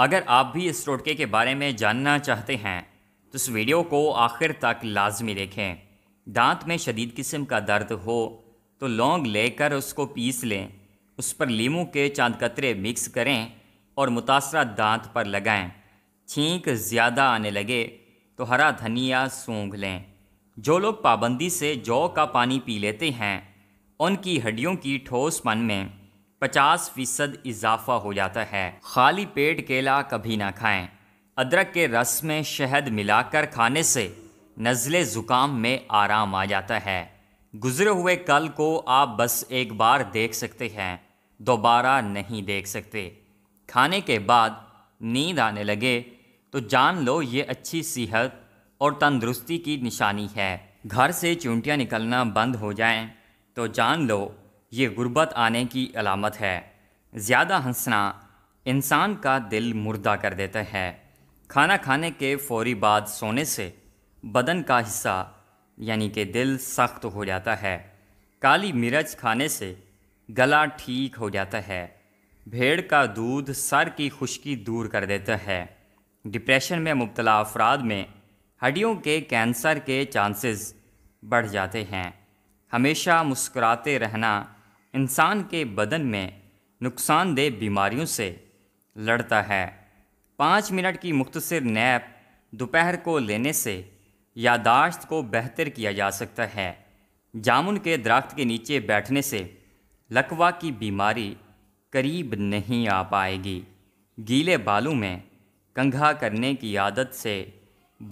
अगर आप भी इस टोटके के बारे में जानना चाहते हैं तो इस वीडियो को आखिर तक लाजमी देखें दांत में शदीद किस्म का दर्द हो तो लौंग लेकर उसको पीस लें उस पर लीमू के चांद कतरे मिक्स करें और मुतासर दांत पर लगाएं। छींक ज़्यादा आने लगे तो हरा धनिया सूंघ लें जो लोग पाबंदी से जौ का पानी पी लेते हैं उनकी हड्डियों की ठोसपन में पचास फीसद इजाफा हो जाता है खाली पेट केला कभी ना खाएं अदरक के रस में शहद मिलाकर खाने से नज़ले ज़ुकाम में आराम आ जाता है गुजरे हुए कल को आप बस एक बार देख सकते हैं दोबारा नहीं देख सकते खाने के बाद नींद आने लगे तो जान लो ये अच्छी सेहत और तंदुरुस्ती की निशानी है घर से चूंटियाँ निकलना बंद हो जाएं तो जान लो ये गुर्बत आने की अलामत है ज़्यादा हंसना इंसान का दिल मुर्दा कर देता है खाना खाने के फौरी बाद सोने से बदन का हिस्सा यानी कि दिल सख्त हो जाता है काली मिर्च खाने से गला ठीक हो जाता है भेड़ का दूध सर की खुश्की दूर कर देता है डिप्रेशन में मुबतला अफराद में हड्डियों के कैंसर के चांसेस बढ़ जाते हैं हमेशा मुस्कुराते रहना इंसान के बदन में नुकसानदेह बीमारियों से लड़ता है पाँच मिनट की मुख्तर नैप दोपहर को लेने से यादाश्त को बेहतर किया जा सकता है जामुन के दरख्त के नीचे बैठने से लकवा की बीमारी करीब नहीं आ पाएगी गीले बालों में कंघा करने की आदत से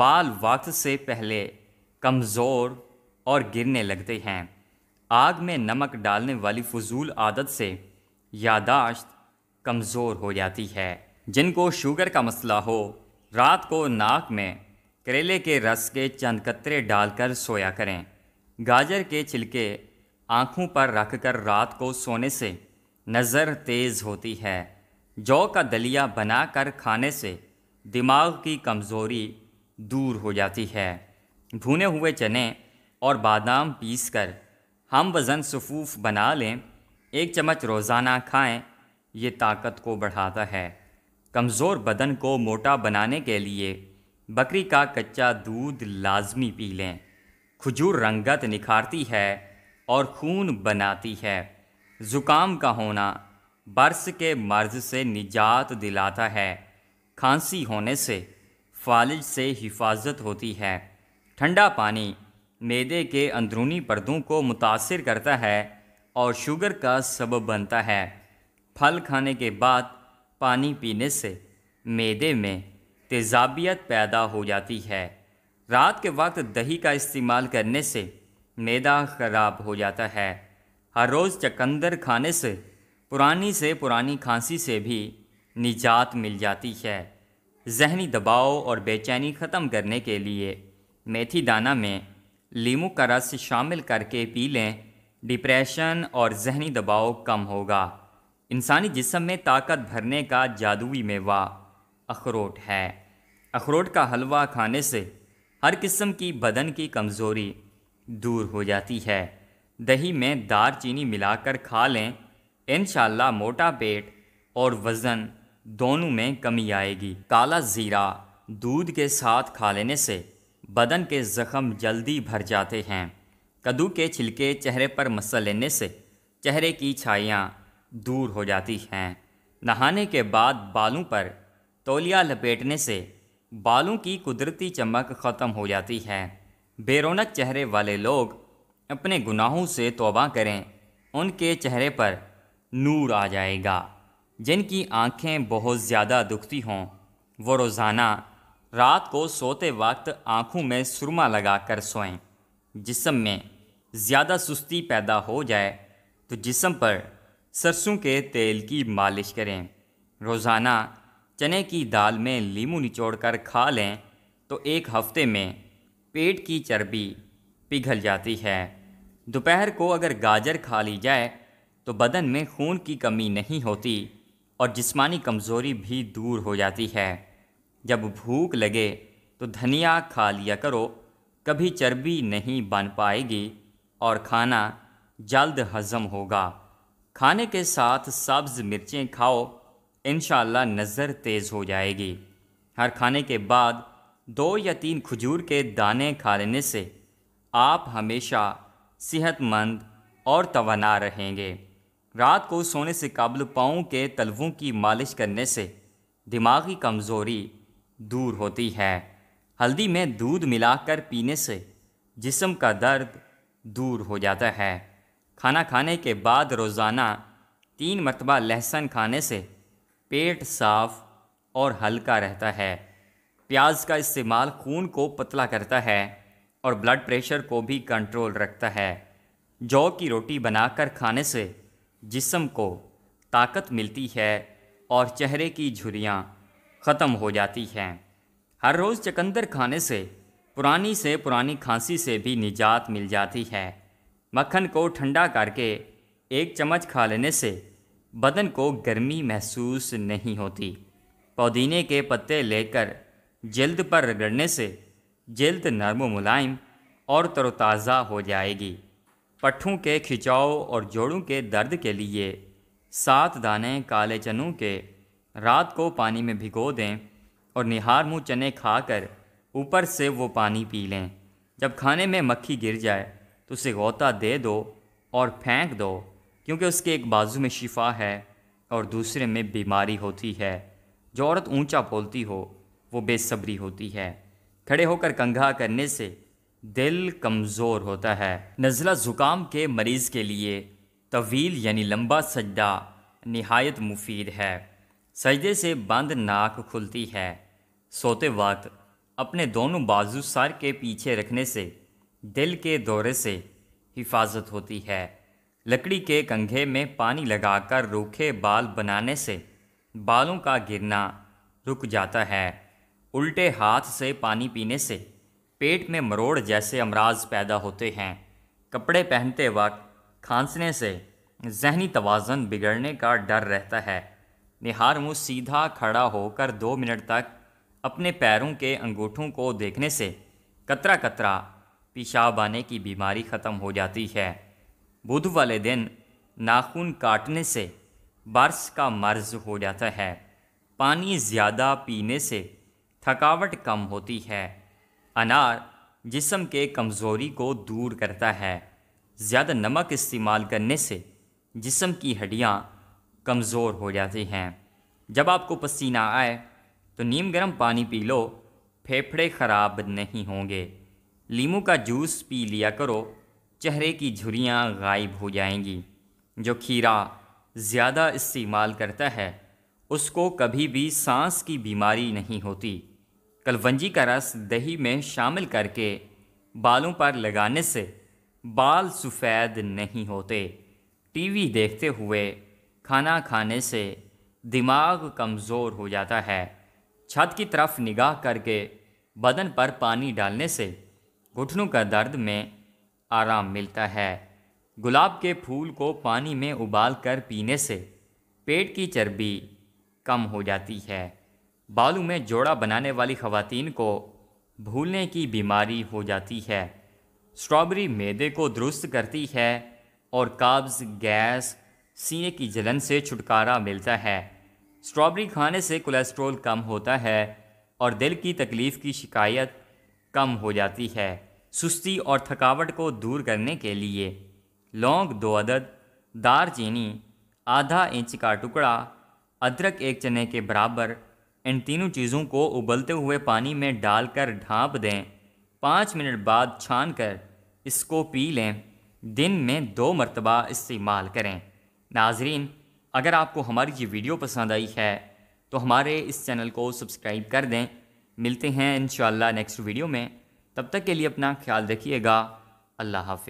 बाल वक्त से पहले कमज़ोर और गिरने लगते हैं आग में नमक डालने वाली फजूल आदत से यादाश्त कमज़ोर हो जाती है जिनको शुगर का मसला हो रात को नाक में करेले के रस के चंद कतरे डालकर सोया करें गाजर के छिलके आँखों पर रख कर रात को सोने से नज़र तेज़ होती है जौ का दलिया बनाकर खाने से दिमाग की कमज़ोरी दूर हो जाती है भुने हुए चने और बादाम पीसकर हम वज़न सफूफ बना लें एक चम्मच रोज़ाना खाएं ये ताकत को बढ़ाता है कमज़ोर बदन को मोटा बनाने के लिए बकरी का कच्चा दूध लाजमी पी लें खजूर रंगत निखारती है और खून बनाती है ज़ुकाम का होना बर्स के मर्ज से निजात दिलाता है खांसी होने से फालिज से हिफाजत होती है ठंडा पानी मैदे के अंदरूनी पर्दों को मुतासर करता है और शुगर का सबब बनता है फल खाने के बाद पानी पीने से मैदे में तेजाबियत पैदा हो जाती है रात के वक्त दही का इस्तेमाल करने से मैदा ख़राब हो जाता है हर रोज़ चकंदर खाने से पुरानी से पुरानी खांसी से भी निजात मिल जाती है जहनी दबाव और बेचैनी ख़त्म करने के लिए मेथी दाना में लीमू का रस शामिल करके पी लें डिप्रेशन और जहनी दबाव कम होगा इंसानी जिसम में ताकत भरने का जादुई मेवा अखरोट है अखरोट का हलवा खाने से हर किस्म की बदन की कमज़ोरी दूर हो जाती है दही में दार चीनी मिलाकर खा लें इन मोटा पेट और वज़न दोनों में कमी आएगी काला ज़ीरा दूध के साथ खा लेने से बदन के ज़ख़म जल्दी भर जाते हैं कद्दू के छिलके चेहरे पर मसल लेने से चेहरे की छाइयाँ दूर हो जाती हैं नहाने के बाद बालों पर तौलिया लपेटने से बालों की कुदरती चमक ख़त्म हो जाती है बेरोनक चेहरे वाले लोग अपने गुनाहों से तौबा करें उनके चेहरे पर नूर आ जाएगा जिनकी आँखें बहुत ज़्यादा दुखती हों वो रोज़ाना रात को सोते वक्त आँखों में सुरमा लगा कर सोएं जिसम में ज़्यादा सुस्ती पैदा हो जाए तो जिसम पर सरसों के तेल की मालिश करें रोज़ाना चने की दाल में लीमू निचोड़ कर खा लें तो एक हफ्ते में पेट की चर्बी पिघल जाती है दोपहर को अगर गाजर खा ली जाए तो बदन में खून की कमी नहीं होती और जिस्मानी कमज़ोरी भी दूर हो जाती है जब भूख लगे तो धनिया खा लिया करो कभी चर्बी नहीं बन पाएगी और खाना जल्द हजम होगा खाने के साथ सब्ज़ मिर्चें खाओ इन नज़र तेज़ हो जाएगी हर खाने के बाद दो या तीन खजूर के दाने खा लेने से आप हमेशा सेहतमंद और तवाना रहेंगे रात को सोने से काबल पाँव के तलवों की मालिश करने से दिमागी कमज़ोरी दूर होती है हल्दी में दूध मिलाकर पीने से जिसम का दर्द दूर हो जाता है खाना खाने के बाद रोज़ाना तीन मरतबा लहसुन खाने से पेट साफ और हल्का रहता है प्याज का इस्तेमाल खून को पतला करता है और ब्लड प्रेशर को भी कंट्रोल रखता है जौ की रोटी बनाकर खाने से जिसम को ताकत मिलती है और चेहरे की झुरियाँ ख़त्म हो जाती है हर रोज़ चकंदर खाने से पुरानी से पुरानी खांसी से भी निजात मिल जाती है मक्खन को ठंडा करके एक चम्मच खा लेने से बदन को गर्मी महसूस नहीं होती पुदीने के पत्ते लेकर जल्द पर रगड़ने से जल्द नरम मुलायम और तरोताज़ा हो जाएगी पट्ठों के खिंचाव और जोड़ों के दर्द के लिए सात दाने काले चनों के रात को पानी में भिगो दें और निहार मुँह चने खाकर ऊपर से वो पानी पी लें जब खाने में मक्खी गिर जाए तो उसे गोता दे दो और फेंक दो क्योंकि उसके एक बाजू में शिफा है और दूसरे में बीमारी होती है जो औरत ऊंचा बोलती हो वो बेसब्री होती है खड़े होकर कंघा करने से दिल कमज़ोर होता है नज़ला ज़ुकाम के मरीज़ के लिए तवील यानी लंबा सज्जा नहायत मुफीद है सजदे से बंद नाक खुलती है सोते वक्त अपने दोनों बाजू सर के पीछे रखने से दिल के दौरे से हिफाजत होती है लकड़ी के कंघे में पानी लगाकर रूखे बाल बनाने से बालों का गिरना रुक जाता है उल्टे हाथ से पानी पीने से पेट में मरोड़ जैसे अमराज पैदा होते हैं कपड़े पहनते वक्त खांसने से जहनी तोज़न बिगड़ने का डर रहता है निहार मुँह सीधा खड़ा होकर दो मिनट तक अपने पैरों के अंगूठों को देखने से कतरा कतरा पेशाब आने की बीमारी ख़त्म हो जाती है बुध वाले दिन नाखून काटने से बर्स का मर्ज हो जाता है पानी ज़्यादा पीने से थकावट कम होती है अनार जिसम के कमज़ोरी को दूर करता है ज़्यादा नमक इस्तेमाल करने से जिसम की हड्डियाँ कमज़ोर हो जाती हैं जब आपको पसीना आए तो नीम गर्म पानी पी लो फेफड़े ख़राब नहीं होंगे लीमू का जूस पी लिया करो चेहरे की झुरियाँ गायब हो जाएंगी जो खीरा ज़्यादा इस्तेमाल करता है उसको कभी भी सांस की बीमारी नहीं होती कलवंजी का रस दही में शामिल करके बालों पर लगाने से बाल सफ़ेद नहीं होते टीवी देखते हुए खाना खाने से दिमाग कमज़ोर हो जाता है छत की तरफ निगाह करके बदन पर पानी डालने से घुटनों का दर्द में आराम मिलता है गुलाब के फूल को पानी में उबाल कर पीने से पेट की चर्बी कम हो जाती है बालू में जोड़ा बनाने वाली खवातीन को भूलने की बीमारी हो जाती है स्ट्रॉबेरी मैदे को दुरुस्त करती है और काब्ज़ गैस सीने की जलन से छुटकारा मिलता है स्ट्रॉबेरी खाने से कोलेस्ट्रॉल कम होता है और दिल की तकलीफ़ की शिकायत कम हो जाती है सुस्ती और थकावट को दूर करने के लिए लौंग दो अदद चीनी आधा इंच का टुकड़ा अदरक एक चने के बराबर इन तीनों चीज़ों को उबलते हुए पानी में डालकर ढाँप दें पाँच मिनट बाद छान कर इसको पी लें दिन में दो मरतबा इस्तेमाल करें नाजरीन अगर आपको हमारी ये वीडियो पसंद आई है तो हमारे इस चैनल को सब्सक्राइब कर दें मिलते हैं इन नेक्स्ट वीडियो में तब तक के लिए अपना ख्याल रखिएगा अल्लाह हाफि